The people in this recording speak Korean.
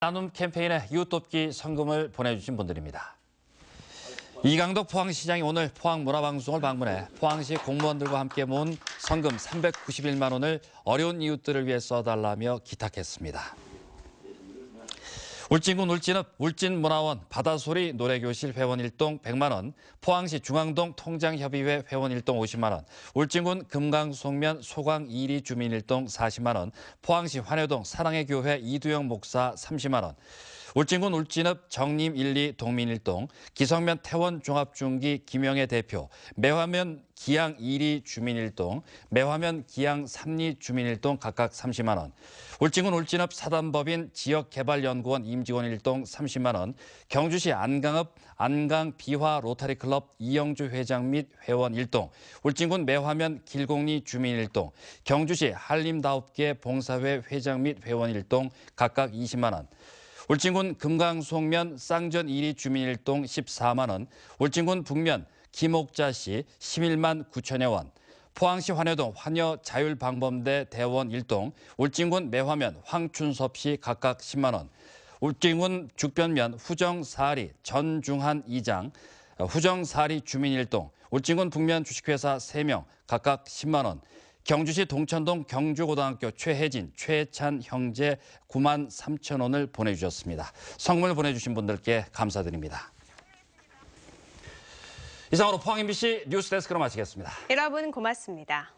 나눔 캠페인에 이웃돕기 성금을 보내주신 분들입니다. 이강덕 포항시장이 오늘 포항 문화방송을 방문해 포항시 공무원들과 함께 모은 성금 391만 원을 어려운 이웃들을 위해 써달라며 기탁했습니다. 울진군 울진읍 울진문화원 바다소리 노래교실 회원 일동 100만 원, 포항시 중앙동 통장협의회 회원 일동 50만 원, 울진군 금강 송면 소강 이리 주민 일동 40만 원, 포항시 환효동 사랑의 교회 이두영 목사 30만 원. 울진군 울진읍 정림 1, 2 동민 1동, 기성면 태원 종합중기 김영애 대표, 매화면 기양 1리 주민 1동, 매화면 기양 3리 주민 1동 각각 30만 원, 울진군 울진읍 사단법인 지역개발연구원 임직원 1동 30만 원, 경주시 안강읍 안강 비화 로타리클럽 이영주 회장 및 회원 1동, 울진군 매화면 길곡리 주민 1동, 경주시 한림다읍계 봉사회 회장 및 회원 1동 각각 20만 원, 울진군 금강송면 쌍전 1위 주민 일동 14만 원, 울진군 북면 김옥자시 11만 9천여 원, 포항시 환여동 환여 자율방범대 대원 일동 울진군 매화면 황춘섭시 각각 10만 원, 울진군 죽변면 후정 사리 전중한 이장 후정 사리 주민 일동 울진군 북면 주식회사 3명 각각 10만 원, 경주시 동천동 경주고등학교 최혜진, 최찬 형제 9만 3천 원을 보내주셨습니다. 성문을 보내주신 분들께 감사드립니다. 이상으로 포항 MBC 뉴스데스크로 마치겠습니다. 여러분 고맙습니다.